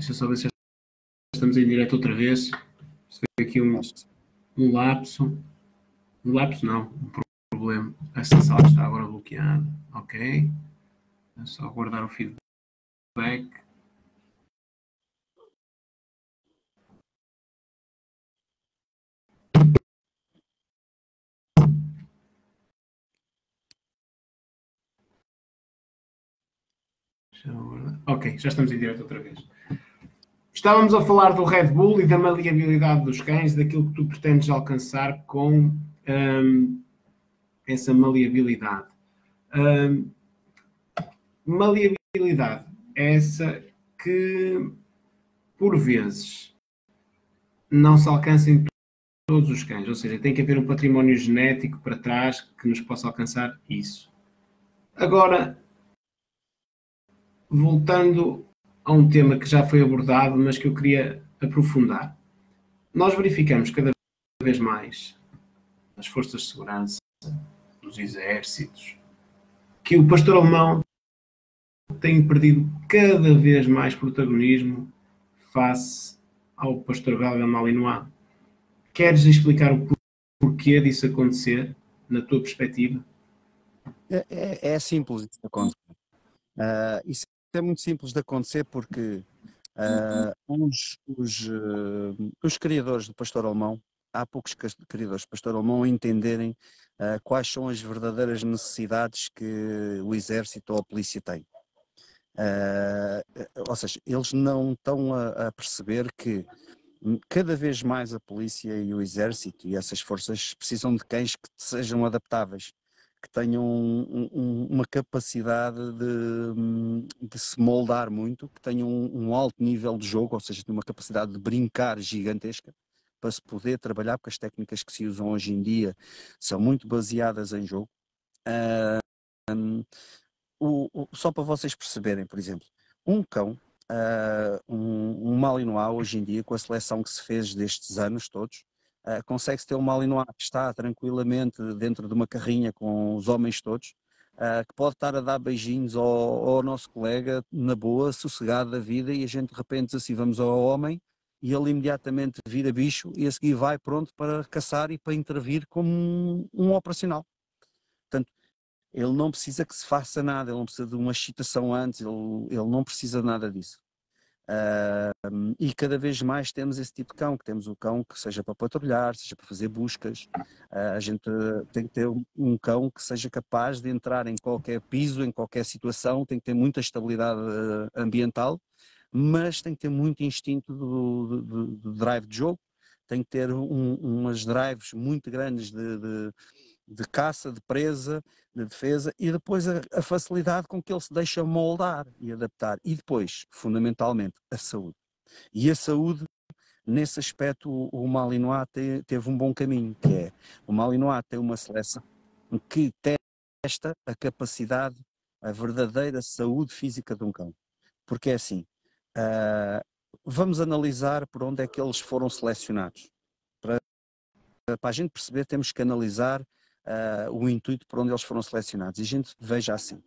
Deixa só ver se estamos em direto outra vez. vê aqui um, um lapso. Um lapso não, um problema. a sala está agora bloqueada. Ok. É só guardar o feedback. Ok, já estamos em direto outra vez. Estávamos a falar do Red Bull e da maleabilidade dos cães, daquilo que tu pretendes alcançar com hum, essa maleabilidade. Hum, maleabilidade essa que, por vezes, não se alcança em todos os cães, ou seja, tem que haver um património genético para trás que nos possa alcançar isso. Agora, voltando a um tema que já foi abordado, mas que eu queria aprofundar. Nós verificamos cada vez mais nas forças de segurança, nos exércitos, que o pastor alemão tem perdido cada vez mais protagonismo face ao pastor belga Malinois. Queres explicar o porquê disso acontecer, na tua perspectiva? É, é, é simples ah, isso acontecer. Uh, isso é muito simples de acontecer porque uh, os, os, uh, ah, os criadores do pastor alemão, há poucos criadores do pastor alemão a entenderem uh, quais são as verdadeiras necessidades que o exército ou a polícia tem. ou seja, eles não estão a, a perceber que cada vez mais a polícia e o exército e essas forças precisam de cães que sejam adaptáveis que tenham um, um, uma capacidade de, hum, de, se moldar muito, que tenham um, um alto nível de jogo, ou seja, uma capacidade de brincar gigantesca para se poder trabalhar, porque as técnicas que se usam hoje em dia são muito baseadas em jogo. Uh, o, o, só para vocês perceberem, por exemplo, um cão, uh, um, um Malinois hoje em dia, com a seleção que se fez destes anos todos, uh, consegue-se ter uma Alinoá que está tranquilamente dentro de uma carrinha com os homens todos, uh, que pode estar a dar beijinhos ao, ao, nosso colega na boa, sossegado da vida, e a gente de repente assim vamos ao homem e ele imediatamente vira bicho e a seguir vai pronto para caçar e para intervir como um, um operacional. Portanto, ele não precisa que se faça nada, ele não precisa de uma excitação antes, ele, ele não precisa de nada disso. Uh, e cada vez mais temos esse tipo de cão, que temos o cão que seja para patrulhar, seja para fazer buscas. Uh, a gente tem que ter um cão que seja capaz de entrar em qualquer piso, em qualquer situação, tem que ter muita estabilidade ah, ambiental, mas tem que ter muito instinto do, do, do drive de jogo, tem que ter um, umas drives muito grandes de, de de caça, de presa, de defesa e depois a, a, facilidade com que ele se deixa moldar e adaptar. E depois, fundamentalmente, a saúde. E a saúde, nesse aspecto, o, o Malinois te, teve um bom caminho, que é, o Malinois tem uma seleção que testa a capacidade, a verdadeira saúde física de um cão. Porque é assim, uh, vamos analisar por onde é que eles foram selecionados. Para, para a gente perceber, temos que analisar uh, o intuito por onde eles foram selecionados. E a gente veja assim: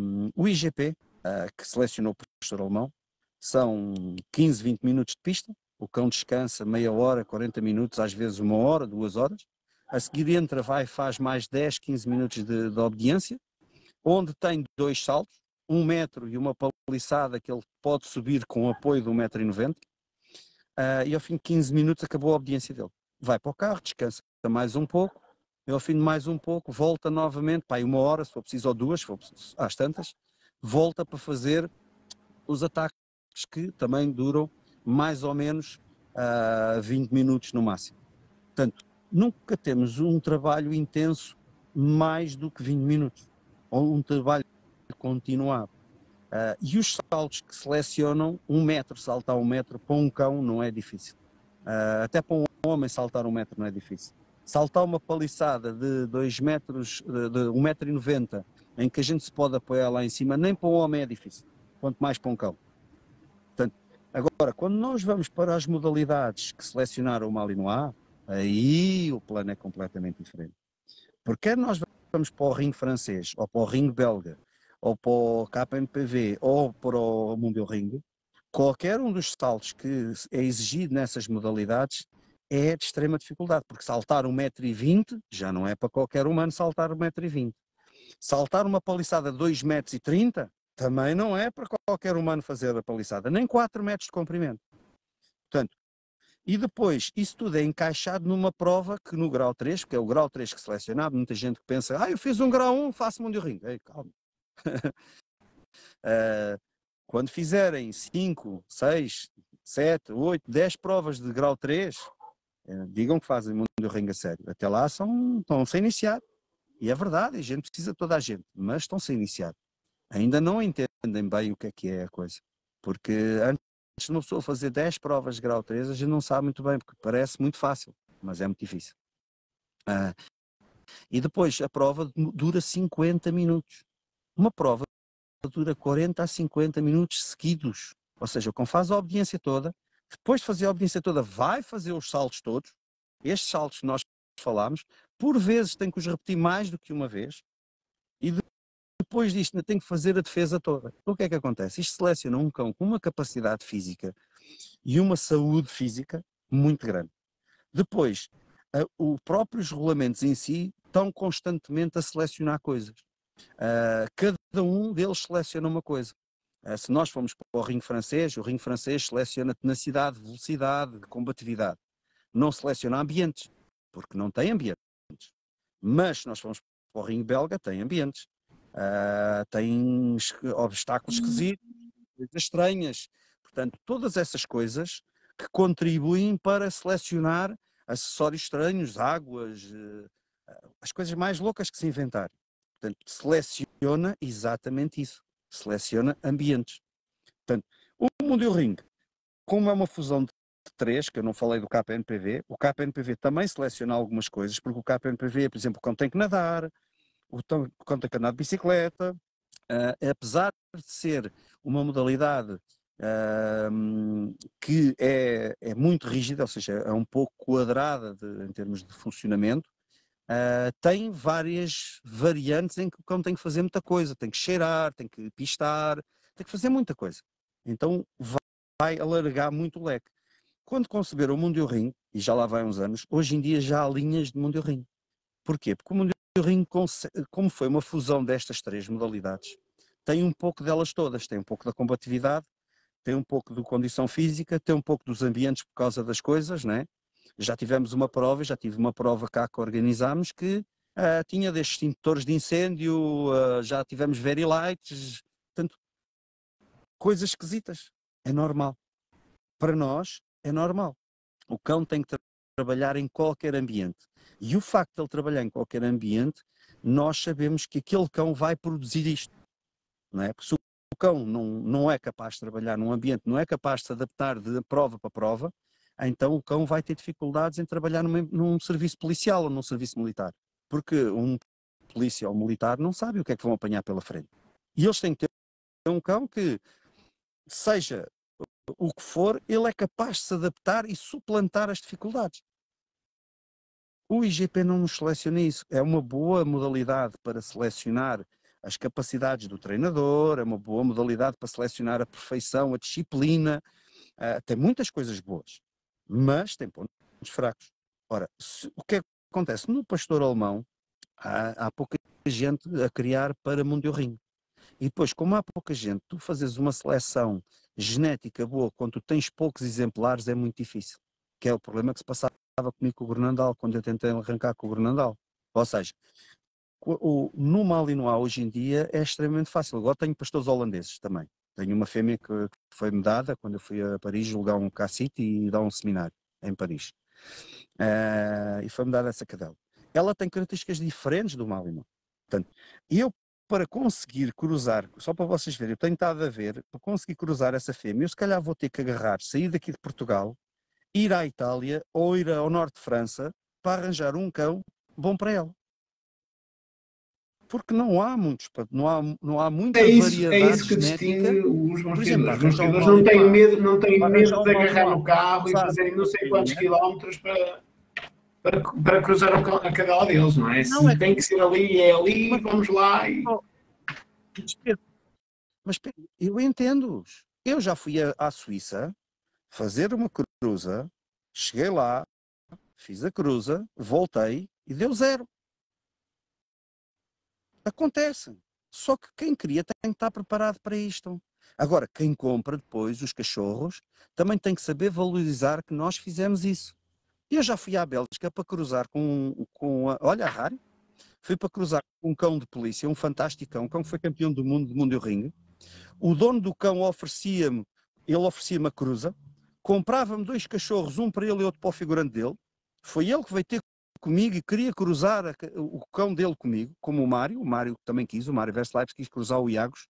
um, o IGP, uh, ah, que selecionou o professor alemão, são 15, 20 minutos de pista, o cão descansa meia hora, 40 minutos, às vezes uma hora, duas horas. A seguir entra, vai, faz mais 10, 15 minutos de, de obediência, onde tem dois saltos, um metro e uma paliçada que ele pode subir com o apoio de 1,90m. Uh, e ao fim de 15 minutos acabou a obediência dele. Vai para o carro, descansa mais um pouco, eu de mais um pouco, volta novamente, pá, uma hora, se for preciso, ou duas, se for preciso, às tantas, volta para fazer os ataques que também duram mais ou menos uh, ah, 20 minutos no máximo. Portanto, nunca temos um trabalho intenso mais do que 20 minutos, ou um trabalho continuado. Uh, e os saltos que selecionam, um metro, saltar um metro, para um cão não é difícil. Uh, até para um homem saltar um metro não é difícil saltar uma paliçada de 2 metros, de 1,90 um metro e em que a gente se pode apoiar lá em cima, nem para um homem é difícil, quanto mais para um cão. Portanto, agora, quando nós vamos para as modalidades que selecionaram o Malinois, aí o plano é completamente diferente. Porque é nós vamos para o ringue francês, ou para o ringue belga, ou para o KMPV, ou para o Mundial Ringue, qualquer um dos saltos que é exigido nessas modalidades é de extrema dificuldade, porque saltar 1,20m já não é para qualquer humano saltar 1,20m. Saltar uma paliçada de 2,30m também não é para qualquer humano fazer a paliçada, nem 4 metros de comprimento. Portanto, e depois, isso tudo é encaixado numa prova que no grau 3, porque é o grau 3 que é selecionado, muita gente que pensa, ah, eu fiz um grau 1, faço de Ring. Ei, calma. uh, quando fizerem 5, 6, 7, 8, 10 provas de grau 3, eh, digam que fazem mundo do ringue a sério. Até lá são, estão sem iniciar. E é verdade, a gente precisa de toda a gente, mas estão sem iniciar. Ainda não entendem bem o que é que é a coisa. Porque antes de uma pessoa fazer 10 provas de grau 3, a gente não sabe muito bem, porque parece muito fácil, mas é muito difícil. Ah, e depois, a prova dura 50 minutos. Uma prova dura 40 a 50 minutos seguidos. Ou seja, como faz a obediência toda, depois de fazer a obediência toda, vai fazer os saltos todos, estes saltos que nós falámos, por vezes tem que os repetir mais do que uma vez, e depois disto ainda tem que fazer a defesa toda. Então, o que é que acontece? Isto seleciona um cão com uma capacidade física e uma saúde física muito grande. Depois, os o próprios regulamentos em si estão constantemente a selecionar coisas. Ah, cada um deles seleciona uma coisa. Eh, se nós formos para o ringue francês, o ringue francês seleciona tenacidade, velocidade, combatividade. Não seleciona ambientes, porque não tem ambientes. Mas se nós formos para o ringue belga, tem ambientes. Uh, tem obstáculos hum. esquisitos, coisas estranhas. Portanto, todas essas coisas que contribuem para selecionar acessórios estranhos, águas, uh, as coisas mais loucas que se inventarem. Portanto, seleciona exatamente isso seleciona ambientes. Portanto, o Mundial Ring, como é uma fusão de três, que eu não falei do KPNPV, o KPNPV também seleciona algumas coisas, porque o KPNPV, é, por exemplo, quando tem que nadar, quando tem que andar de bicicleta, uh, apesar de ser uma modalidade uh, que é, é muito rígida, ou seja, é um pouco quadrada de, em termos de funcionamento, Uh, tem várias variantes em que o cão tem que fazer muita coisa, tem que cheirar, tem que pistar, tem que fazer muita coisa. Então vai, alargar muito o leque. Quando conceberam o Mundo e já lá vai uns anos, hoje em dia já há linhas de Mundiorrinho. Porquê? Porque o ringue como foi uma fusão destas três modalidades, tem um pouco delas todas, tem um pouco da combatividade, tem um pouco da condição física, tem um pouco dos ambientes por causa das coisas, né? Já tivemos uma prova, já tive uma prova cá que organizámos que uh, tinha destes extintores de incêndio, uh, já tivemos very lights, portanto, coisas esquisitas. É normal. Para nós, é normal. O cão tem que tra trabalhar em qualquer ambiente. E o facto de ele trabalhar em qualquer ambiente, nós sabemos que aquele cão vai produzir isto. Não é? Porque se o cão não, não é capaz de trabalhar num ambiente, não é capaz de se adaptar de prova para prova, ah, então o cão vai ter dificuldades em trabalhar num serviço policial ou num serviço militar, porque um polícia ou militar não sabe o que é que vão apanhar pela frente. E eles têm que ter um cão que, seja o que for, ele é capaz de se adaptar e suplantar as dificuldades. O IGP não nos seleciona isso. É uma boa modalidade para selecionar as capacidades do treinador, é uma boa modalidade para selecionar a perfeição, a disciplina, uh, tem muitas coisas boas mas tem pontos fracos. Ora, se, o que é que acontece? No pastor alemão há, há pouca gente a criar para Mundiorrinho. E depois, como há pouca gente, tu fazes uma seleção genética boa quando tu tens poucos exemplares é muito difícil. Que é o problema que se passava comigo com o Grenandal quando eu tentei arrancar com o Grenandal. Ou seja, o, no Malinois hoje em dia é extremamente fácil. Agora tenho pastores holandeses também. Tenho uma fêmea que, que foi-me dada quando eu fui a Paris julgar um cacete e dar um seminário em Paris. Uh, e foi-me dada essa cadela. Ela tem características diferentes do Malinois. Portanto, eu para conseguir cruzar, só para vocês verem, eu tenho estado a ver, para conseguir cruzar essa fêmea, eu se calhar vou ter que agarrar, sair daqui de Portugal, ir à Itália ou ir ao norte de França para arranjar um cão bom para ela porque não há muitos, não há, não há muita é isso, variedade É isso que genética. distingue os bons tiradores. Os tiradores não têm medo, não têm medo de agarrar no carro e fazerem não sei quantos né? quilómetros para... Para, para cruzar a lado deles, não é? Não, é tem que ser ali, é ali, vamos lá e... Oh, mas eu entendo-os. Eu já fui à Suíça fazer uma cruza, cheguei lá, fiz a cruza, voltei e deu zero. Acontece. Só que quem cria tem que estar preparado para isto. Agora, quem compra depois os cachorros também tem que saber valorizar que nós fizemos isso. Eu já fui à Bélgica para cruzar com, com a, olha a Rari, fui para cruzar com um cão de polícia, um fantástico cão, um cão que foi campeão do mundo do mundo e ringue. O dono do cão oferecia-me, ele oferecia-me a cruza, comprava-me dois cachorros, um para ele e outro para o figurante dele. Foi ele que veio ter comigo e queria cruzar a, o cão dele comigo, como o Mário, o Mário também quis, o Mário Verslaipes quis cruzar o Iagos,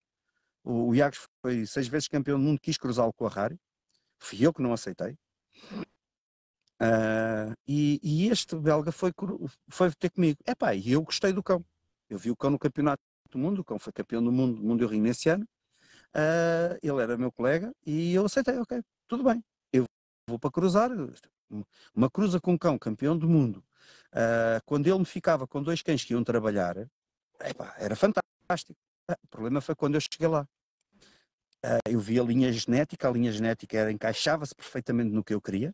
o, o Iagos foi seis vezes campeão do mundo, quis cruzá-lo com a Rari, fui eu que não aceitei. Uh, e, e, este belga foi, foi ter comigo. Epá, e eu gostei do cão. Eu vi o cão no campeonato do mundo, o cão foi campeão do mundo, do mundo rinho nesse ano. Uh, ele era meu colega e eu aceitei, ok, tudo bem. Eu vou para cruzar, uma cruza com um cão campeão do mundo Uh, quando ele me ficava com dois cães que iam trabalhar, era fantástico. Ah, o problema foi quando eu cheguei lá. Uh, eu vi a linha genética, a linha genética encaixava-se perfeitamente no que eu queria.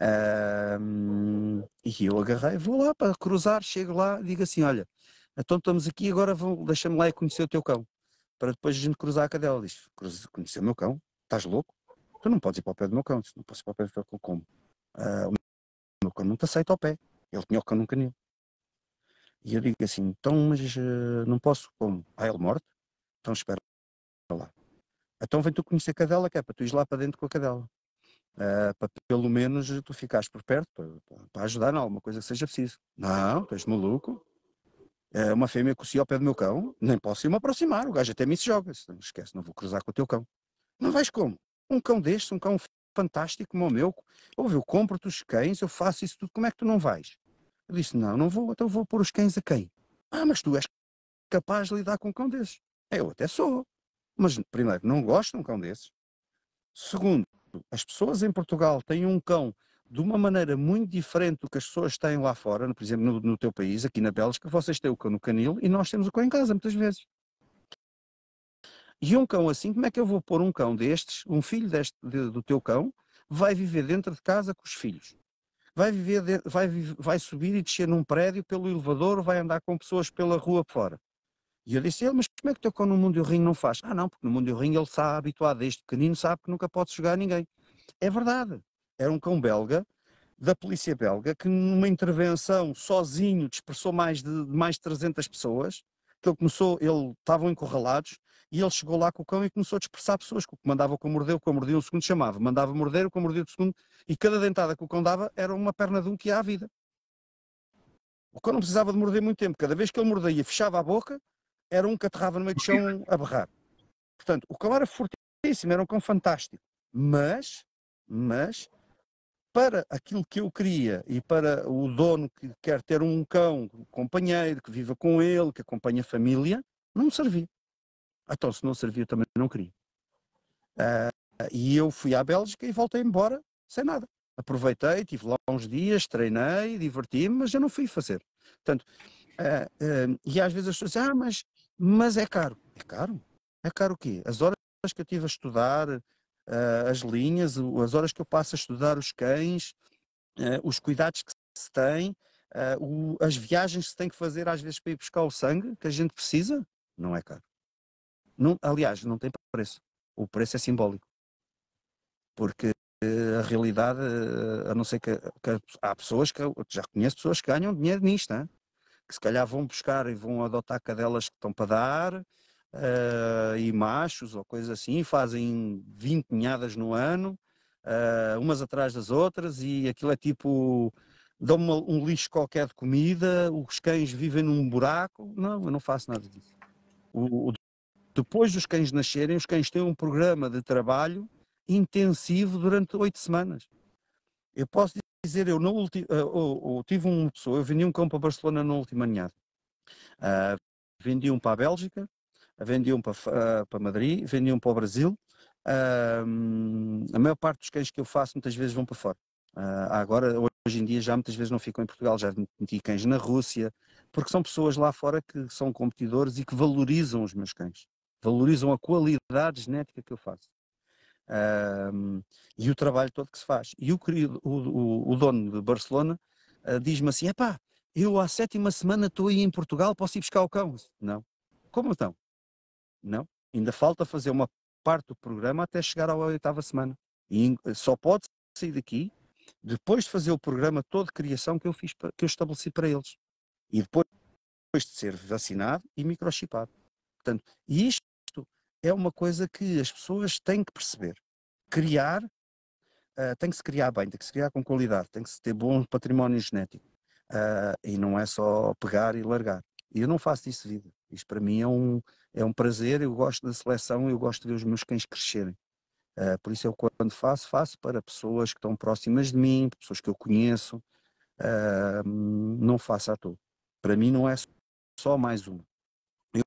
Uh, e eu agarrei, vou lá para cruzar, chego lá, digo assim: olha, então estamos aqui, agora deixa-me lá e conhecer o teu cão. Para depois a gente cruzar a cadela. Diz: conhecer o meu cão? Estás louco? Tu não podes ir para o pé do meu cão. Diz, não posso ir para o pé do teu cão. Como? Uh, o meu cão não te aceita ao pé. Ele tinha o cão num canil. E eu digo assim, então, mas uh, não posso, como? Ah, ele morto? Então espera lá. Então vem tu conhecer a cadela, que é para tu ir lá para dentro com a cadela. Uh, para pelo menos tu ficares por perto, para, para ajudar em alguma coisa que seja preciso. Não, tu és maluco. é uma fêmea que ao pé do meu cão, nem posso ir me aproximar. O gajo até me se joga. Não esquece, não vou cruzar com o teu cão. Não vais como? Um cão deste, um cão fantástico como o meu. Ouve, eu compro-te os cães, eu faço isso tudo. Como é que tu não vais? Eu disse, não, não vou, então vou pôr os cães a quem? Ah, mas tu és capaz de lidar com um cão desses. Eu até sou. Mas, primeiro, não gosto de um cão desses. Segundo, as pessoas em Portugal têm um cão de uma maneira muito diferente do que as pessoas têm lá fora, por exemplo, no, no teu país, aqui na Bélgica, vocês têm o cão no canil e nós temos o cão em casa, muitas vezes. E um cão assim, como é que eu vou pôr um cão destes, um filho deste, de, do teu cão, vai viver dentro de casa com os filhos? vai, viver vai, vai subir e descer num prédio pelo elevador, vai andar com pessoas pela rua fora. E eu disse a ele, mas como é que cão no mundo e o ringue não faz? Ah não, porque no mundo e o ringue ele está habituado desde pequenino, sabe que nunca pode jogar ninguém. É verdade, era um cão belga, da polícia belga, que numa intervenção sozinho dispersou mais de, mais de 300 pessoas, ele começou, ele estavam encurralados e ele chegou lá com o cão e começou a dispersar pessoas, que o que mandava o cão mordeu, o cão mordia o segundo chamava, mandava morder, o cão mordia o segundo, e cada dentada que o cão dava era uma perna de um que ia à vida. O cão não precisava de morder muito tempo, cada vez que ele mordia fechava a boca, era um que aterrava no meio do chão a berrar. Portanto, o cão era fortíssimo, era um cão fantástico, mas, mas, para aquilo que eu queria e para o dono que quer ter um cão, um companheiro, que viva com ele, que acompanhe a família, não me servia. Então, se não servia, também não queria. Uh, e eu fui à Bélgica e voltei embora sem nada. Aproveitei, tive lá uns dias, treinei, diverti-me, mas já não fui fazer. Portanto, uh, uh, e às vezes as pessoas dizem, ah, mas, mas é caro. É caro? É caro o quê? As horas que eu tive a estudar, uh, as linhas, as horas que eu passo a estudar os cães, uh, os cuidados que se tem, eh, o, as viagens que se tem que fazer às vezes para ir buscar o sangue que a gente precisa, não é caro. Não, aliás, não tem preço. O preço é simbólico. Porque a realidade, a não ser que, que há pessoas que eu já conheço pessoas que ganham dinheiro nisto, que se calhar vão buscar e vão adotar cadelas que estão para dar, uh, e machos ou coisas assim, fazem 20 ninhadas no ano, uh, umas atrás das outras, e aquilo é tipo dão um lixo qualquer de comida, os cães vivem num buraco. Não, eu não faço nada disso. O, o, depois dos cães nascerem, os cães têm um programa de trabalho intensivo durante oito semanas. Eu posso dizer, eu, no ulti, eu, eu, eu tive uma pessoa, eu vendi um cão para Barcelona na última ninhada. Uh, vendi um para a Bélgica, vendi um para, eh, para Madrid, vendi um para o Brasil. Uh, a maior parte dos cães que eu faço muitas vezes vão para fora. Uh, agora, hoje em dia, já muitas vezes não ficam em Portugal, já meti cães na Rússia, porque são pessoas lá fora que são competidores e que valorizam os meus cães, valorizam a qualidade genética que eu faço. e o trabalho todo que se faz. E o, querido, o, o, o dono de Barcelona ah, diz-me assim: é pá, eu à sétima semana estou aí em Portugal, posso ir buscar o cão? Não. Como então? Não. Ainda falta fazer uma parte do programa até chegar à oitava semana. E eh, só pode sair daqui depois de fazer o programa todo de criação que eu fiz, que eu estabeleci para eles. E depois, depois de ser vacinado e microchipado. Portanto, e isto é uma coisa que as pessoas têm que perceber. Criar, uh, tem que se criar bem, tem que se criar com qualidade, tem que se ter bom património genético. Uh, e não é só pegar e largar. E eu não faço isso vida. Isto para mim é um, é um prazer, eu gosto da seleção, eu gosto de ver os meus cães crescerem. Uh, por isso eu quando faço, faço para pessoas que estão próximas de mim, pessoas que eu conheço, uh, não faço à toa. Para mim não é só mais uma. Eu,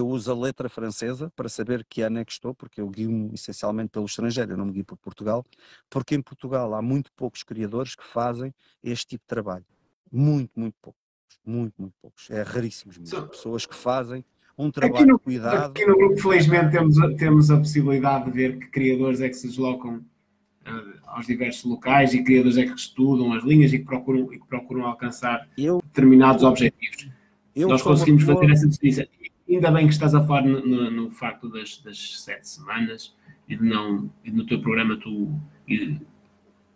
eu, uso a letra francesa para saber que ano é que estou, porque eu guio-me essencialmente pelo estrangeiro, eu não me guio por Portugal, porque em Portugal há muito poucos criadores que fazem este tipo de trabalho. Muito, muito pouco muito, muito poucos. É raríssimos mesmo. Pessoas que fazem um trabalho aqui no, cuidado. Aqui no grupo, felizmente, temos a, temos a possibilidade de ver que criadores é que se deslocam uh, aos diversos locais e criadores é que estudam as linhas e que procuram, e que procuram alcançar eu, determinados eu, objetivos. Eu, Nós conseguimos fazer essa distinção. Ainda bem que estás a falar no, no, no facto das, das, sete semanas e de não e no teu programa tu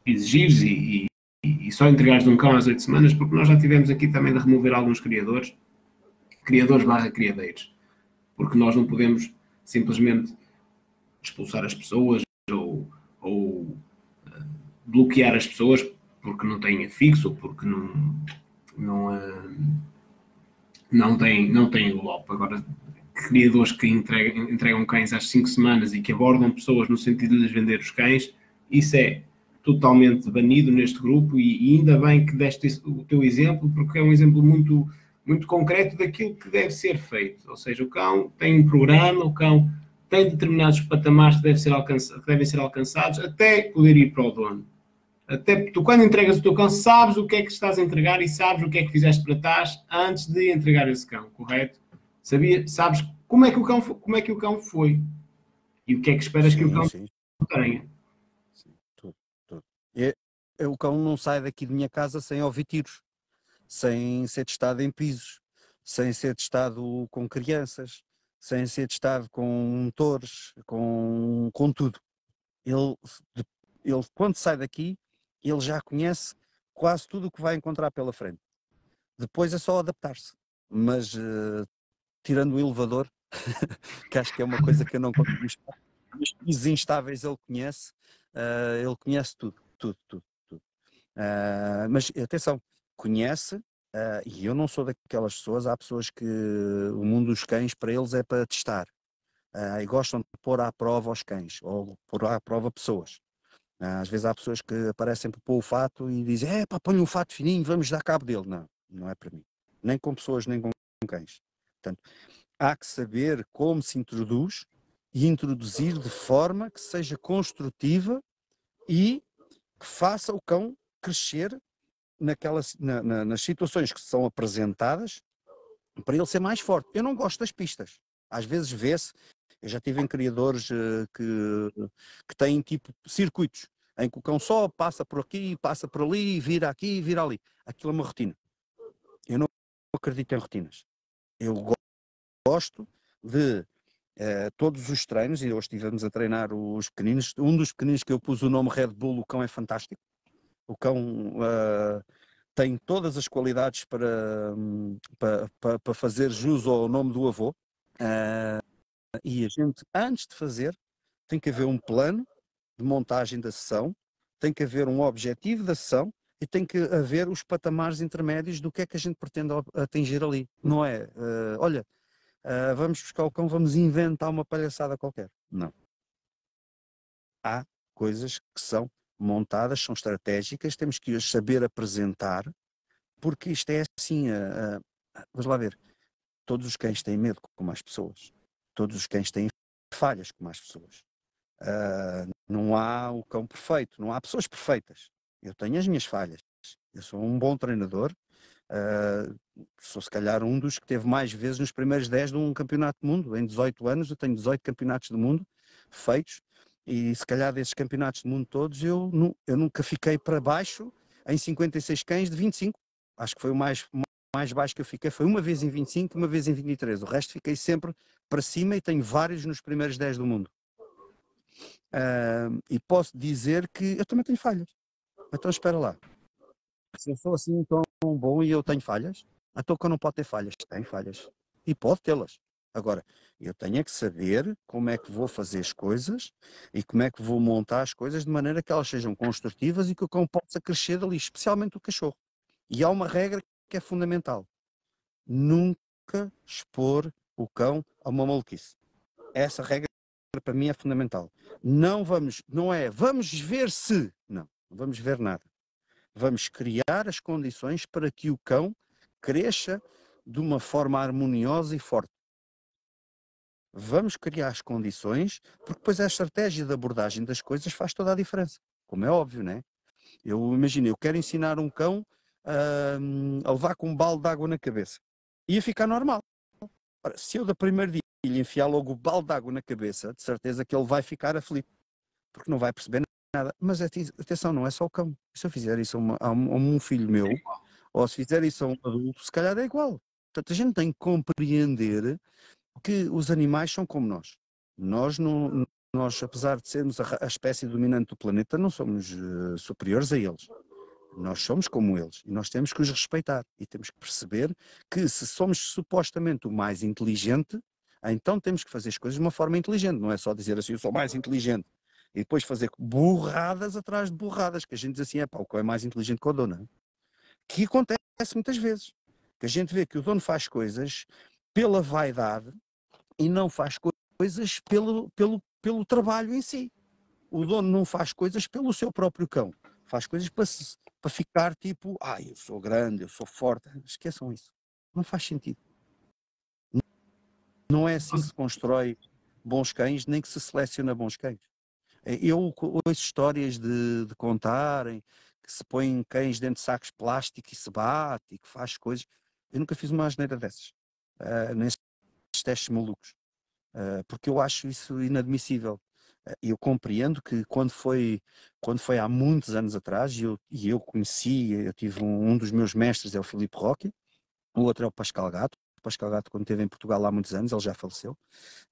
exigires e, e e, só entregares um cão às oito semanas, porque nós já tivemos aqui também de remover alguns criadores, criadores barra criadeiros, porque nós não podemos simplesmente expulsar as pessoas ou, ou eh, bloquear as pessoas porque não têm fixo ou porque não, não, eh, não têm, não têm golpe. Agora, criadores que entregam, entregam cães às cinco semanas e que abordam pessoas no sentido de lhes vender os cães, isso é totalmente banido neste grupo e, e ainda bem que deste o teu exemplo, porque é um exemplo muito, muito concreto daquilo que deve ser feito. Ou seja, o cão tem um programa, o cão tem determinados patamares que, deve ser que devem ser alcançados até poder ir para o dono. Até tu, quando entregas o teu cão, sabes o que é que estás a entregar e sabes o que é que fizeste para trás antes de entregar esse cão, correto? Sabia, sabes como é, que o cão, como é que o cão foi e o que é que esperas sim, que o cão sim. tenha. É, é, o cão não sai daqui de minha casa sem ouvir tiros, sem ser testado em pisos, sem ser testado com crianças, sem ser testado com motores, com, com tudo. Ele, ele, quando sai daqui, ele já conhece quase tudo o que vai encontrar pela frente. Depois é só adaptar-se. Mas uh, tirando o elevador, que acho que é uma coisa que eu não consigo mostrar, instáveis ele conhece, uh, ele conhece tudo tudo, tudo, tudo. Uh, mas atenção, conhece, uh, e eu não sou daquelas pessoas, há pessoas que o mundo dos cães para eles é para testar. Uh, e gostam de pôr à prova os cães, ou pôr à prova pessoas. às vezes há pessoas que aparecem para pôr o fato e dizem, é pá, um fato fininho, vamos dar cabo dele. Não, não é para mim. Nem com pessoas, nem com cães. Portanto, há que saber como se introduz e introduzir de forma que seja construtiva e que faça o cão crescer na, na, nas situações que são apresentadas para ele ser mais forte. Eu não gosto das pistas. Às vezes vê-se, eu já tive em criadores uh, que, que têm tipo circuitos, em que o cão só passa por aqui, passa por ali, vira aqui, vira ali. Aquilo é uma rotina. Eu não acredito em rotinas. Eu gosto de Uh, todos os treinos, e hoje estivemos a treinar os pequeninos, um dos pequeninos que eu pus o nome Red Bull, o cão é fantástico, o cão uh, tem todas as qualidades para, hum, para, para, para, fazer jus ao nome do avô, uh, e a gente, antes de fazer, tem que haver um plano de montagem da sessão, tem que haver um objetivo da sessão, e tem que haver os patamares intermédios do que é que a gente pretende atingir ali. Não é, olha, uh, vamos buscar o cão, vamos inventar uma palhaçada qualquer. Não. Há coisas que são montadas, são estratégicas, temos que as saber apresentar, porque isto é assim. Uh, uh, vamos lá ver. Todos os cães têm medo, como as pessoas. Todos os cães têm falhas, como as pessoas. Uh, não há o cão perfeito, não há pessoas perfeitas. Eu tenho as minhas falhas. Eu sou um bom treinador, Uh, sou se calhar um dos que teve mais vezes nos primeiros 10 de um campeonato do mundo. Em 18 anos eu tenho 18 campeonatos do mundo feitos e se calhar desses campeonatos do mundo todos eu, eu nunca fiquei para baixo em 56 cães de 25. Acho que foi o mais, mais baixo que eu fiquei, foi uma vez em 25 uma vez em 23. O resto fiquei sempre para cima e tenho vários nos primeiros 10 do mundo. Uh, e posso dizer que eu também tenho falhas. Então espera lá se eu sou assim tão bom e eu tenho falhas, a então, toca não pode ter falhas, tem falhas. E pode tê-las. Agora, eu tenho é que saber como é que vou fazer as coisas e como é que vou montar as coisas de maneira que elas sejam construtivas e que o cão possa crescer ali, especialmente o cachorro. E há uma regra que é fundamental: nunca expor o cão a uma maluquice. Essa regra para mim é fundamental. Não vamos, não é, vamos ver se, não, não vamos ver nada. Vamos criar as condições para que o cão cresça de uma forma harmoniosa e forte. Vamos criar as condições, porque depois a estratégia de abordagem das coisas faz toda a diferença, como é óbvio, né? Eu imagino, eu quero ensinar um cão uh, a levar com um balde de água na cabeça. Ia ficar normal. Ora, se eu da primeiro dia lhe enfiar logo o balde de água na cabeça, de certeza que ele vai ficar aflito, porque não vai perceber nada. Mas atenção, não é só o cão. Se eu fizer isso a, a um, filho é meu, ou se fizer isso a um adulto, se calhar é igual. Portanto, a gente tem que compreender que os animais são como nós. Nós, não, nós apesar de sermos a, a espécie dominante do planeta, não somos uh, superiores a eles. Nós somos como eles e nós temos que os respeitar e temos que perceber que se somos supostamente o mais inteligente, então temos que fazer as coisas de uma forma inteligente, não é só dizer assim, eu sou mais inteligente e depois fazer burradas atrás de burradas, que a gente diz assim, é pá, o cão é mais inteligente que o dono. É? Que acontece muitas vezes, que a gente vê que o dono faz coisas pela vaidade e não faz coisas pelo, pelo, pelo trabalho em si. O dono não faz coisas pelo seu próprio cão, faz coisas para, para ficar tipo, ah, eu sou grande, eu sou forte, esqueçam isso. Não faz sentido. Não é assim que se constrói bons cães, nem que se seleciona bons cães. Eh, eu ouço histórias de, de contarem que se põem cães dentro de sacos de plástico e se bate e que faz coisas. Eu nunca fiz uma asneira dessas, uh, nesses testes malucos, uh, porque eu acho isso inadmissível. Uh, eu compreendo que quando foi, quando foi há muitos anos atrás, e eu, e eu conheci, eu tive um, um dos meus mestres, é o Filipe Roque, o outro é o Pascal Gato, Pascal Gato, quando esteve em Portugal há muitos anos, ele já faleceu,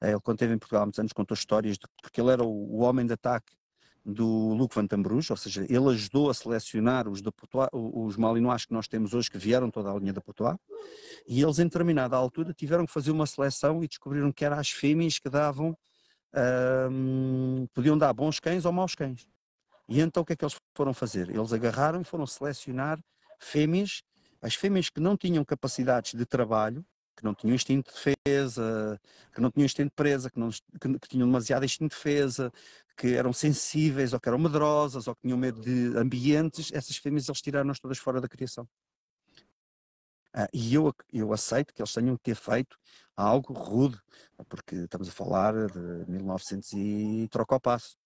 eh, ele quando esteve em Portugal há muitos anos contou histórias, de, porque ele era o, o homem de ataque do Luke Van Tambruj, ou seja, ele ajudou a selecionar os, Portuá, os malinois que nós temos hoje, que vieram toda a linha da Portuá, e eles em determinada altura tiveram que fazer uma seleção e descobriram que eram as fêmeas que davam, podiam dar bons cães ou maus cães. E então o que é que eles foram fazer? Eles agarraram e foram selecionar fêmeas, as fêmeas que não tinham capacidades de trabalho, que não tinham instinto de defesa, que não tinham instinto de presa, que, não, que, que tinham demasiado instinto de defesa, que eram sensíveis ou que eram medrosas ou que tinham medo de ambientes, essas fêmeas eles tiraram nos todas fora da criação. Ah, e eu, eu aceito que eles tenham que ter feito algo rude, porque estamos a falar de 1900 e troca o passo.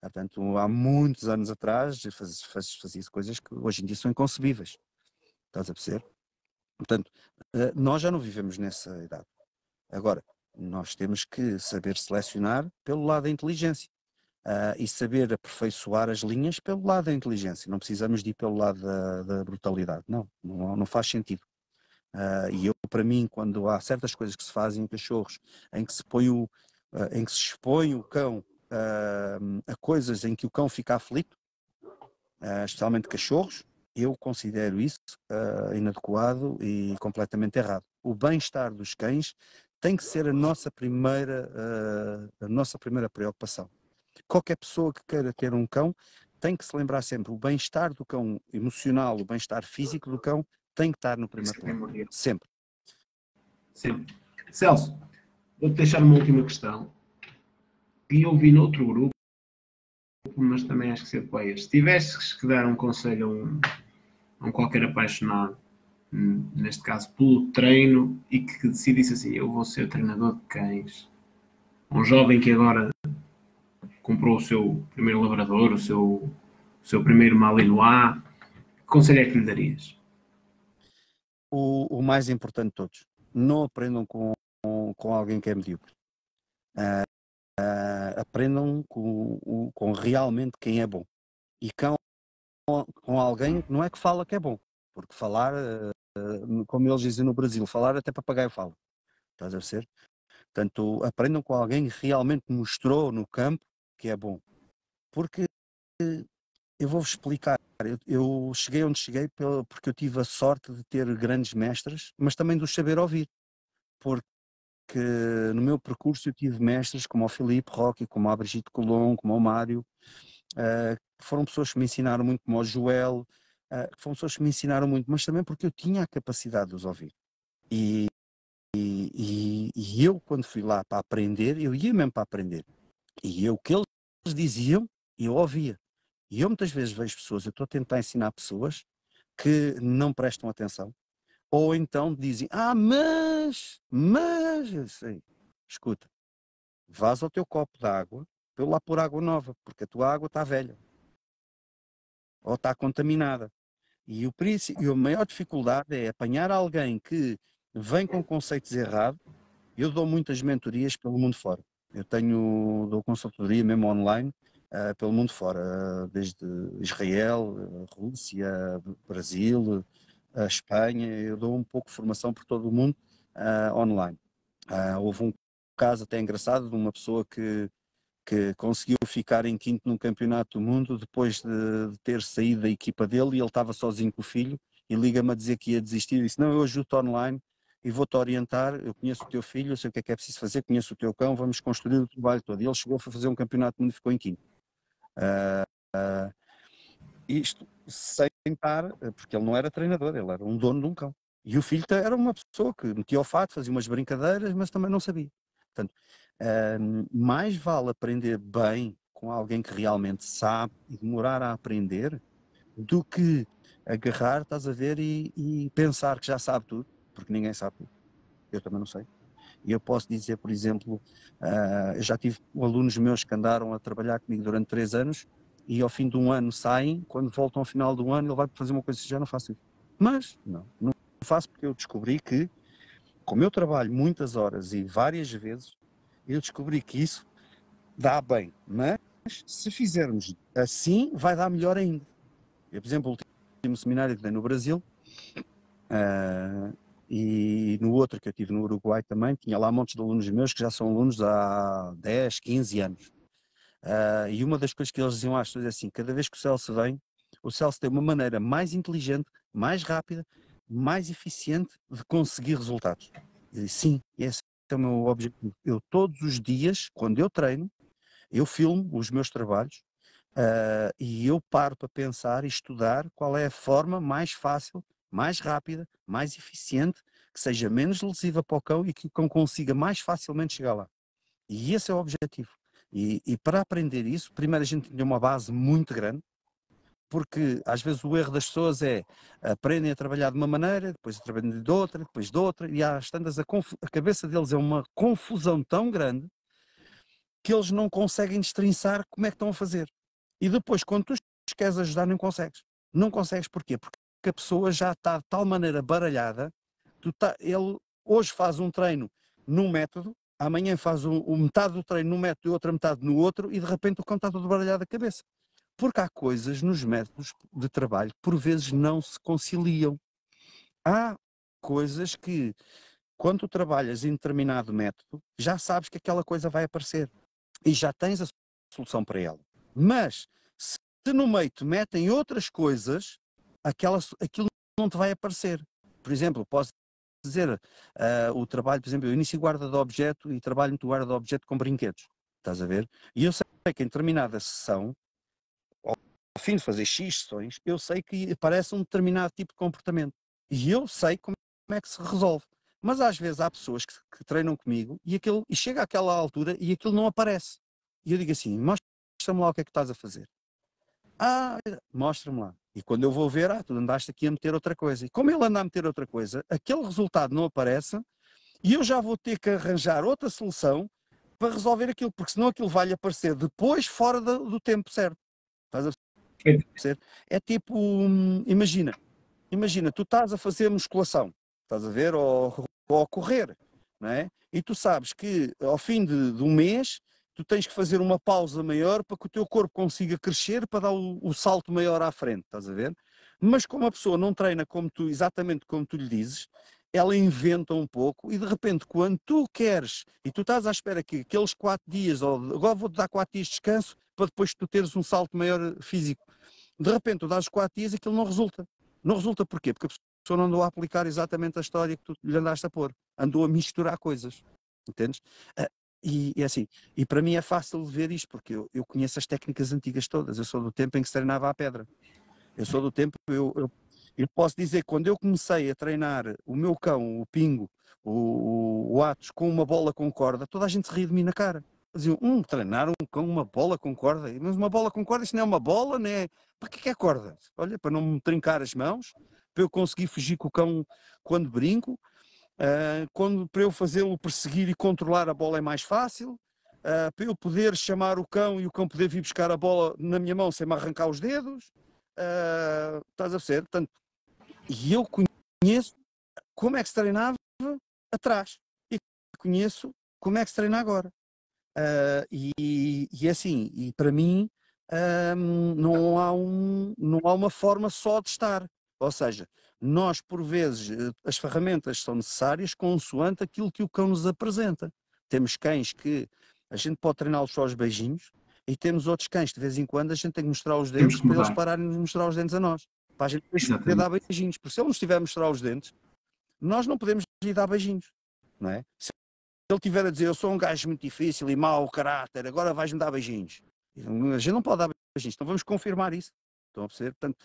Portanto, há muitos anos atrás fazia-se coisas que hoje em dia são inconcebíveis. Estás a perceber? Portanto, eh, nós já não vivemos nessa idade. Agora, nós temos que saber selecionar pelo lado da inteligência uh, e saber aperfeiçoar as linhas pelo lado da inteligência. Não precisamos de ir pelo lado da, da brutalidade, não, não, não, faz sentido. Uh, e eu, para mim, quando há certas coisas que se fazem em cachorros, em que se põe o, uh, em que se expõe o cão a coisas em que o cão fica aflito, especialmente cachorros, eu considero isso uh, inadequado e completamente errado. O bem-estar dos cães tem que ser a nossa primeira, uh, a nossa primeira preocupação. Qualquer pessoa que queira ter um cão tem que se lembrar sempre o bem-estar do cão emocional, o bem-estar físico do cão tem que estar no primeiro plano. Sempre. Sempre. Celso, vou-te deixar uma última questão que eu vi noutro grupo, mas também acho que se apoias. Se tivesses que dar um conselho a um, um qualquer apaixonado, hum, neste caso pelo treino, e que decidisse assim: eu vou ser treinador de cães. Um jovem que agora comprou o seu primeiro labrador, o seu, o seu primeiro Malinois, que conselho é que lhe darias? O, o mais importante de todos: não aprendam com, com alguém que é medíocre. Uh, uh, aprendam com, com realmente quem é bom. E cão com alguém não é que fala que é bom, porque falar, eh, como eles dizem no Brasil, falar até papagaio fala. Estás a ser? Portanto, aprendam com alguém que realmente mostrou no campo que é bom. Porque eu vou-vos explicar. Eu, eu, cheguei onde cheguei porque eu tive a sorte de ter grandes mestres, mas também os saber ouvir. Porque no meu percurso eu tive mestres como o Filipe Roque, como a Brigitte Colom, como o Mário, uh, foram pessoas que me ensinaram muito, como o Joel, uh, foram pessoas que me ensinaram muito, mas também porque eu tinha a capacidade de os ouvir. E, e, e eu, quando fui lá para aprender, eu ia mesmo para aprender. E eu, o que eles diziam, eu ouvia. E eu muitas vezes vejo pessoas, eu estou a tentar ensinar pessoas que não prestam atenção, ou então dizem, ah, mas, mas, eu sei, escuta, vaza o teu copo d'água pelo lá por água nova, porque a tua água está velha ou está contaminada. E, o, e a maior dificuldade é apanhar alguém que vem com conceitos errados. Eu dou muitas mentorias pelo mundo fora. Eu tenho, dou consultoria mesmo online uh, pelo mundo fora, uh, desde Israel, uh, Rússia, Brasil, Espanha. Eu dou um pouco de formação por todo o mundo online. houve um caso até engraçado de uma pessoa que que conseguiu ficar em quinto no Campeonato do Mundo depois de ter saído da equipa dele e ele estava sozinho com o filho e liga-me a dizer que ia desistir. disse, não, eu ajudo-te online e vou-te orientar, eu conheço o teu filho, eu sei o que é que é preciso fazer, conheço o teu cão, vamos construir o trabalho todo. E ele chegou, a fazer um Campeonato do Mundo e ficou em quinto. Uh, uh, isto sem estar, porque ele não era treinador, ele era um dono de um cão. E o filho era uma pessoa que metia o fato, fazia umas brincadeiras, mas também não sabia. Portanto, mais vale aprender bem com alguém que realmente sabe e demorar a aprender do que agarrar, estás a ver, e, e pensar que já sabe tudo, porque ninguém sabe tudo. Eu também não sei. E eu posso dizer, por exemplo, uh, eu já tive alunos meus que andaram a trabalhar comigo durante três anos e ao fim de um ano saem, quando voltam ao final do ano ele vai fazer uma coisa assim, já não faço isso. Mas, não, não faço porque eu descobri que, como eu trabalho muitas horas e várias vezes, eu descobri que isso dá bem, mas se fizermos assim, vai dar melhor ainda. Eu, por exemplo, o último seminário que dei no Brasil uh, e no outro que eu tive no Uruguai também, tinha lá montes de alunos meus que já são alunos há 10, 15 anos. Uh, e uma das coisas que eles diziam às pessoas é assim: cada vez que o Celso vem, o Celso tem uma maneira mais inteligente, mais rápida, mais eficiente de conseguir resultados. E, sim, é assim é o meu objetivo. Eu todos os dias, quando eu treino, eu filmo os meus trabalhos uh, e eu paro para pensar e estudar qual é a forma mais fácil, mais rápida, mais eficiente, que seja menos lesiva para o cão e que o cão consiga mais facilmente chegar lá. E esse é o objetivo. E, e para aprender isso, primeiro a gente tem uma base muito grande, porque às vezes o erro das pessoas é aprendem a trabalhar de uma maneira, depois trabalham de outra, depois de outra, e às tantas a, a, cabeça deles é uma confusão tão grande que eles não conseguem destrinçar como é que estão a fazer. E depois, quando tu queres ajudar, não consegues. Não consegues porquê? Porque a pessoa já está de tal maneira baralhada, tá, ele hoje faz um treino num método, amanhã faz o, o metade do treino num método e outra metade no outro, e de repente o cão está todo baralhado a cabeça porque há coisas nos métodos de trabalho que por vezes não se conciliam. Há coisas que, quando tu trabalhas em determinado método, já sabes que aquela coisa vai aparecer e já tens a solução para ela. Mas, se no meio te metem outras coisas, aquela, aquilo não te vai aparecer. Por exemplo, posso dizer uh, o trabalho, por exemplo, eu inicio guarda de objeto e trabalho no guarda de objeto com brinquedos. Estás a ver? E eu sei que em determinada sessão a fim de fazer X sessões, eu sei que aparece um determinado tipo de comportamento. E eu sei como é que se resolve. Mas às vezes há pessoas que, que treinam comigo e, aquilo, e chega àquela altura e aquilo não aparece. E eu digo assim: mostra-me lá o que é que estás a fazer. Ah, mostra-me lá. E quando eu vou ver, ah, tu andaste aqui a meter outra coisa. E como ele anda a meter outra coisa, aquele resultado não aparece e eu já vou ter que arranjar outra solução para resolver aquilo, porque senão aquilo vai aparecer depois fora do, do tempo certo. Estás a é tipo, hum, imagina, imagina, tu estás a fazer musculação, estás a ver, ou, ou correr, não é? E tu sabes que ao fim de, de, um mês tu tens que fazer uma pausa maior para que o teu corpo consiga crescer para dar o, o salto maior à frente, estás a ver? Mas como a pessoa não treina como tu, exatamente como tu lhe dizes, ela inventa um pouco e de repente quando tu queres e tu estás à espera que aqueles quatro dias, ou agora vou-te dar quatro dias de descanso, para depois tu teres um salto maior físico. De repente, tu dás 4 dias e aquilo não resulta. Não resulta porquê? Porque a pessoa não andou a aplicar exatamente a história que tu lhe andaste a pôr. Andou a misturar coisas. Entendes? Ah, e, e assim, e para mim é fácil ver isto, porque eu, eu conheço as técnicas antigas todas. Eu sou do tempo em que se treinava à pedra. Eu sou do tempo, eu, eu, eu posso dizer que quando eu comecei a treinar o meu cão, o pingo, o, o, o Atos, com uma bola com corda, toda a gente se ria de mim na cara diziam, um, treinaram com uma bola com corda. Mas uma bola com corda, isso não é uma bola, não é... Para que é, é corda? Olha, para não me trincar as mãos, para eu conseguir fugir com o cão quando brinco, uh, quando, para eu fazê-lo perseguir e controlar a bola é mais fácil, uh, para eu poder chamar o cão e o cão poder vir buscar a bola na minha mão sem me arrancar os dedos. Uh, estás a ver? Portanto, e eu conheço como é que se treinava atrás e conheço como é que se treina agora. Uh, e, e, assim, e para mim um, não, há um, não há uma forma só de estar. Ou seja, nós por vezes eh, as ferramentas são necessárias consoante aquilo que o cão nos apresenta. Temos cães que a gente pode treiná-los só aos beijinhos e temos outros cães de vez em quando a gente tem que mostrar os dentes para eles pararem de mostrar os dentes a nós. Para a gente poder dar beijinhos. Porque se ele nos estiver a mostrar os dentes, nós não podemos lhe dar beijinhos. Não é? Se ele tiver a dizer eu sou um gajo muito difícil e mau caráter, agora vais-me dar beijinhos. A gente não pode dar beijinhos, então vamos confirmar isso. Estão a perceber? Portanto,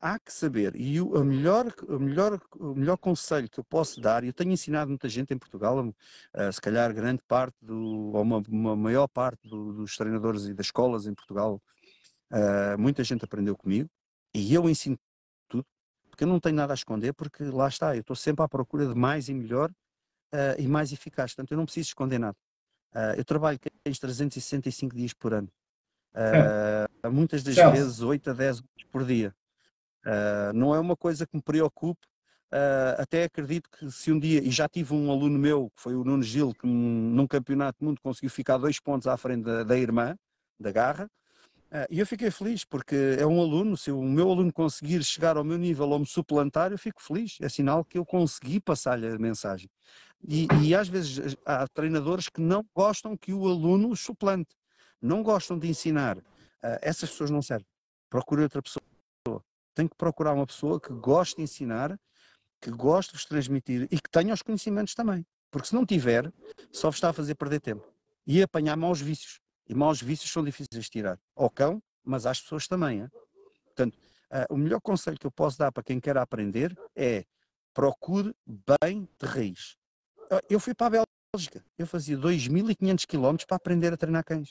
há que saber, e o, a melhor, a melhor, o melhor conselho que eu posso dar, e eu tenho ensinado muita gente em Portugal, a, eh, se calhar grande parte, do, ou uma, uma maior parte do, dos treinadores e das escolas em Portugal, eh, muita gente aprendeu comigo, e eu ensino tudo, porque eu não tenho nada a esconder, porque lá está, eu estou sempre à procura de mais e melhor, uh, e mais eficaz. Portanto, eu não preciso esconder nada. Uh, eu trabalho tens 365 dias por ano. Uh, muitas das então. vezes 8 a 10 horas por dia. não é uma coisa que me preocupe. até acredito que se um dia, e já tive um aluno meu, que foi o Nuno Gil, que num, campeonato do mundo conseguiu ficar dois pontos à frente da, da irmã, da garra, eh, e eu fiquei feliz, porque é um aluno, se o meu aluno conseguir chegar ao meu nível ou me suplantar, eu fico feliz. É sinal que eu consegui passar-lhe a mensagem. E, e, às vezes eh, há treinadores que não gostam que o aluno suplante, não gostam de ensinar. Eh, essas pessoas não servem. Procure outra pessoa. Tem que procurar uma pessoa que goste de ensinar, que goste de vos transmitir e que tenha os conhecimentos também. Porque se não tiver, só vos está a fazer perder tempo e apanhar maus vícios. E maus vícios são difíceis de tirar. Ao cão, mas às pessoas também. Hein? Portanto, uh, o melhor conselho que eu posso dar para quem quer aprender é procure bem de raiz. Ah, eu fui para a Bélgica, eu fazia 2.500 quilómetros para aprender a treinar cães.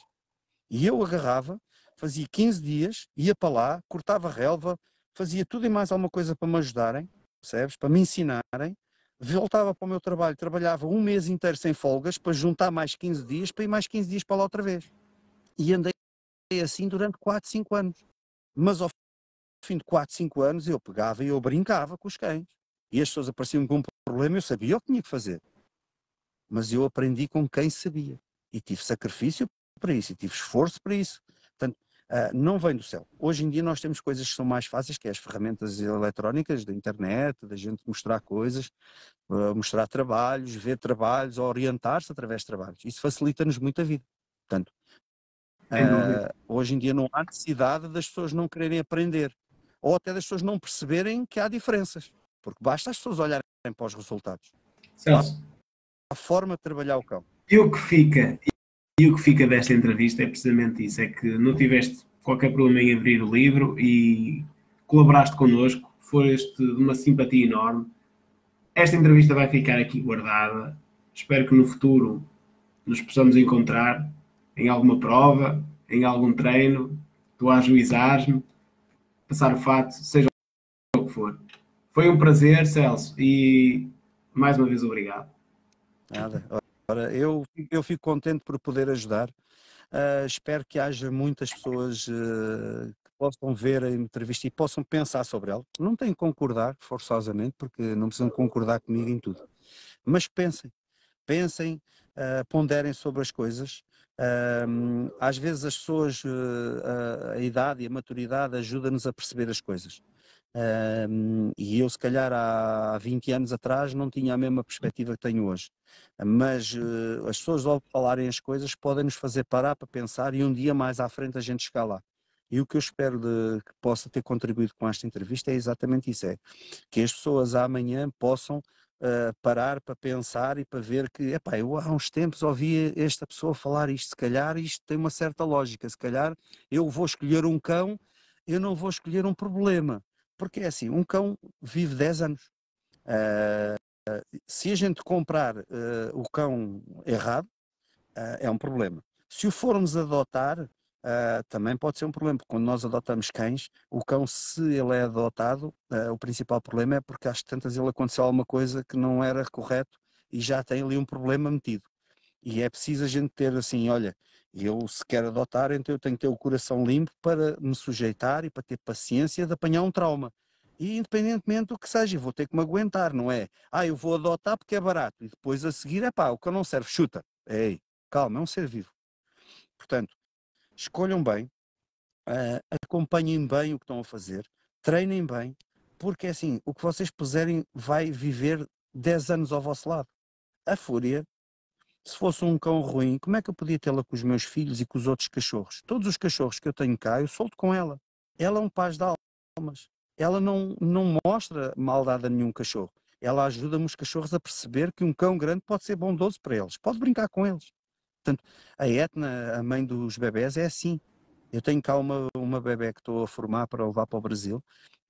E eu agarrava, fazia 15 dias, ia para lá, cortava relva, fazia tudo e mais alguma coisa para me ajudarem, percebes? Para me ensinarem. Voltava para o meu trabalho, trabalhava um mês inteiro sem folgas para juntar mais 15 dias, para ir mais 15 dias para lá outra vez. E andei assim durante 4, 5 anos. Mas ao fim de 4, 5 anos eu pegava e eu brincava com os cães. E as pessoas apareciam com um problema, eu sabia o que tinha que fazer. Mas eu aprendi com quem sabia. E tive sacrifício para isso, e tive esforço para isso. Portanto, uh, não vem do céu. Hoje em dia nós temos coisas que são mais fáceis, que é as ferramentas eletrónicas da internet, da gente mostrar coisas, uh, mostrar trabalhos, ver trabalhos, orientar-se através de trabalhos. Isso facilita-nos muito a vida. Portanto, eh, hoje em dia não há necessidade das pessoas não quererem aprender ou até das pessoas não perceberem que há diferenças, porque basta as pessoas olharem para os resultados. Celso. A forma de trabalhar o cão. E o que fica, e o que fica desta entrevista é precisamente isso, é que não tiveste qualquer problema em abrir o livro e colaboraste connosco, foste de uma simpatia enorme. Esta entrevista vai ficar aqui guardada. Espero que no futuro nos possamos encontrar em alguma prova, em algum treino, tu ajuizares-me, passar o fato, seja o que for. Foi um prazer, Celso, e mais uma vez obrigado. Nada. Ora, eu, eu fico contente por poder ajudar. Uh, espero que haja muitas pessoas uh, que possam ver a entrevista e possam pensar sobre ela. Não têm que concordar forçosamente, porque não precisam concordar comigo em tudo. Mas pensem, pensem, uh, ponderem sobre as coisas às vezes as pessoas, eh, a, a idade e a maturidade ajuda-nos a perceber as coisas. e eu, se calhar, há 20 anos atrás não tinha a mesma perspectiva que tenho hoje. Mas uh, as pessoas, ao falarem as coisas, podem nos fazer parar para pensar e um dia mais à frente a gente chegar lá. E o que eu espero de, que possa ter contribuído com esta entrevista é exatamente isso: é que as pessoas amanhã possam uh, parar para pensar e para ver que, epá, eu há uns tempos ouvi esta pessoa falar isto, se calhar isto tem uma certa lógica, se calhar eu vou escolher um cão, eu não vou escolher um problema, porque é assim, um cão vive 10 anos. Uh, se a gente comprar ah, o cão errado, ah, é um problema. Se o formos adotar, Uh, também pode ser um problema, porque quando nós adotamos cães, o cão, se ele é adotado, uh, o principal problema é porque às tantas ele aconteceu alguma coisa que não era correto e já tem ali um problema metido. E é preciso a gente ter assim: olha, eu se quero adotar, então eu tenho que ter o coração limpo para me sujeitar e para ter paciência de apanhar um trauma. E independentemente do que seja, vou ter que me aguentar, não é? Ah, eu vou adotar porque é barato. E depois a seguir, é pá, o cão não serve, chuta. Ei, calma, é um ser vivo. Portanto, escolham bem, uh, acompanhem bem o que estão a fazer, treinem bem, porque assim, o que vocês puserem vai viver 10 anos ao vosso lado. A fúria, se fosse um cão ruim, como é que eu podia tê-la com os meus filhos e com os outros cachorros? Todos os cachorros que eu tenho cá, eu solto com ela. Ela é um paz de almas. Ela não, não mostra maldade a nenhum cachorro. Ela ajuda-me os cachorros a perceber que um cão grande pode ser bondoso para eles, pode brincar com eles. Portanto, a Etna, a mãe dos bebés, é assim. Eu tenho cá uma, uma bebé que estou a formar para levar para o Brasil.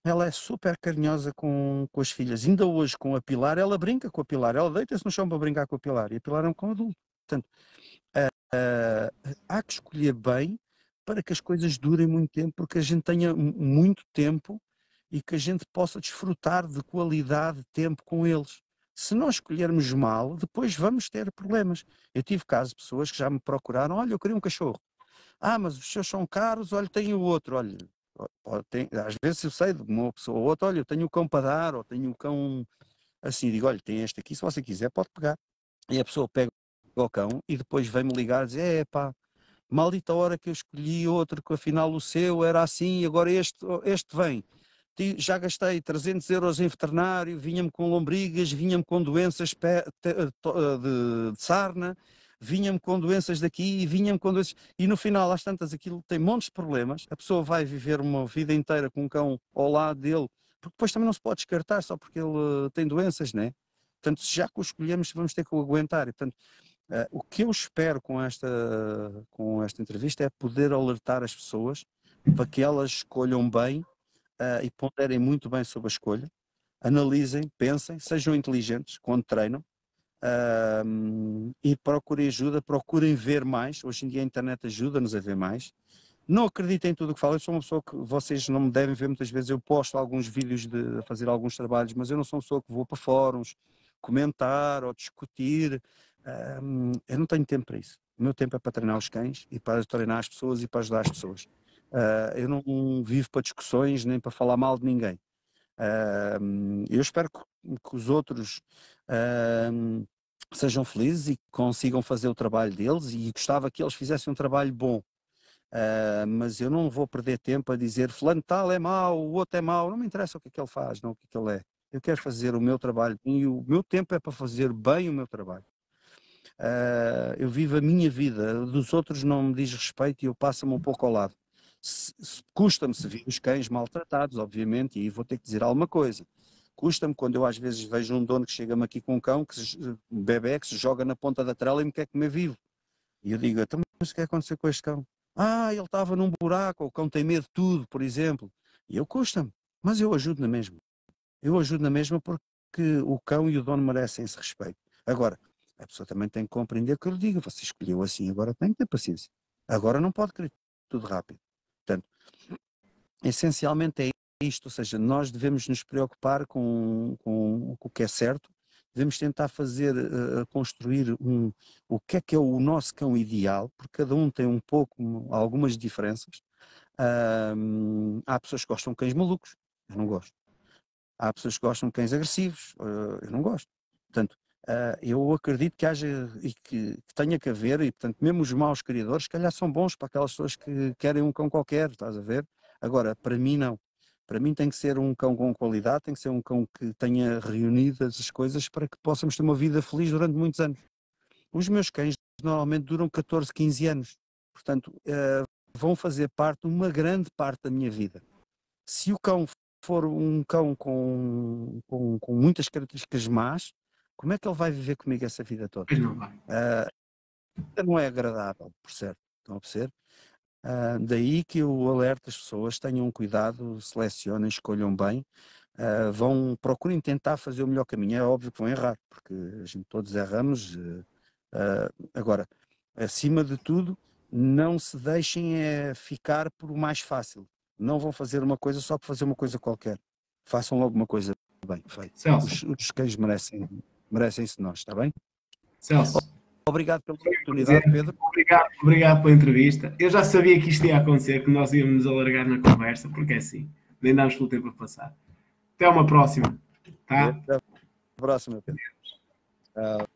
Ela é super carinhosa com, com as filhas. Ainda hoje, com a Pilar, ela brinca com a Pilar. Ela deita-se no chão para brincar com a Pilar. E a Pilar é um cão adulto. Portanto, uh, uh, há que escolher bem para que as coisas durem muito tempo, porque a gente tenha muito tempo e que a gente possa desfrutar de qualidade de tempo com eles se não escolhermos mal, depois vamos ter problemas. Eu tive casos de pessoas que já me procuraram, olha, eu queria um cachorro. Ah, mas os seus são caros, olha, tenho outro, olha. Tem, às vezes eu sei de uma pessoa ou outra, olha, eu tenho o um cão para dar, ou tenho o um cão assim, digo, olha, tem este aqui, se você quiser pode pegar. E a pessoa pega o cão e depois vem-me ligar e diz, é pá, maldita hora que eu escolhi outro, que afinal o seu era assim e agora este, este vem já gastei 300 euros em veterinário, vinha-me com lombrigas, vinha-me com doenças eh, eh, de sarna, vinha-me com doenças daqui e vinha-me com doenças. E no final, às tantas, aquilo tem montes de problemas. A pessoa vai viver uma vida inteira com um cão ao lado dele, porque depois também não se pode descartar só porque ele eh, tem doenças, né? Portanto, se já que o escolhemos, vamos ter que o aguentar. E, portanto, o que eu espero com esta, com esta entrevista é poder alertar as pessoas para que elas escolham bem uh, e ponderem muito bem sobre a escolha, analisem, pensem, sejam inteligentes quando treinam uh, e procurem ajuda, procurem ver mais. Hoje em dia a internet ajuda-nos a ver mais. Não acreditem em tudo o que falo, eu sou uma pessoa que vocês não me devem ver muitas vezes. Eu posto alguns vídeos de fazer alguns trabalhos, mas eu não sou uma pessoa que vou para fóruns comentar ou discutir. Uh, eu não tenho tempo para isso. O meu tempo é para treinar os cães e para treinar as pessoas e para ajudar as pessoas. Uh, eu não vivo para discussões nem para falar mal de ninguém. Uh, eu espero que, que os outros uh, sejam felizes e consigam fazer o trabalho deles e gostava que eles fizessem um trabalho bom. mas eu não vou perder tempo a dizer fulano tal é mau, o outro é mau, não me interessa o que é que ele faz, não o que é que ele é. Eu quero fazer o meu trabalho e o meu tempo é para fazer bem o meu trabalho. Uh, eu vivo a minha vida, dos outros não me diz respeito e eu passo-me um pouco ao lado custa-me se ver os cães maltratados, obviamente, e vou ter que dizer alguma coisa. Custa-me quando eu às vezes vejo um dono que chega-me aqui com um cão, que se, eh, um bebê que se joga na ponta da trela e me quer comer vivo. E eu digo, então, mas o é que aconteceu com este cão? Ah, ele estava num buraco, o cão tem medo de tudo, por exemplo. E eu custa-me, mas eu ajudo na mesma. Eu ajudo na mesma porque o cão e o dono merecem esse respeito. Agora, a pessoa também tem que compreender o que eu lhe digo. Você escolheu assim, agora tem que ter paciência. Agora não pode querer tudo rápido. Portanto, essencialmente é isto, ou seja, nós devemos nos preocupar com, com, com o que é certo, devemos tentar fazer, uh, construir um, o que é que é o nosso cão ideal, porque cada um tem um pouco, algumas diferenças. Uh, há pessoas que gostam de cães malucos, eu não gosto. Há pessoas que gostam de cães agressivos, uh, eu não gosto. Portanto, Uh, eu acredito que haja e que, que, tenha que haver, e portanto, mesmo os maus criadores, se calhar são bons para aquelas pessoas que querem um cão qualquer, estás a ver? Agora, para mim, não. Para mim, tem que ser um cão com qualidade, tem que ser um cão que tenha reunidas as coisas para que possamos ter uma vida feliz durante muitos anos. Os meus cães normalmente duram 14, 15 anos, portanto, uh, vão fazer parte, uma grande parte da minha vida. Se o cão for um cão com, com, com muitas características más, como é que ele vai viver comigo essa vida toda? não vai. Uh, não é agradável, por certo. Estão a perceber? Uh, daí que eu alerto as pessoas, tenham cuidado, selecionem, escolham bem, uh, vão, procurem tentar fazer o melhor caminho. É óbvio que vão errar, porque a gente todos erramos. Uh, agora, acima de tudo, não se deixem eh, ficar por o mais fácil. Não vão fazer uma coisa só por fazer uma coisa qualquer. Façam logo uma coisa bem feita. Os, os cães merecem merecem-se nós, está bem? Celso. Obrigado pela oportunidade, Pedro. Obrigado, obrigado pela entrevista. Eu já sabia que isto ia acontecer, que nós íamos nos alargar na conversa, porque é assim, nem damos pelo tempo a passar. Até uma próxima. Tá? Até a próxima, Pedro. Uh...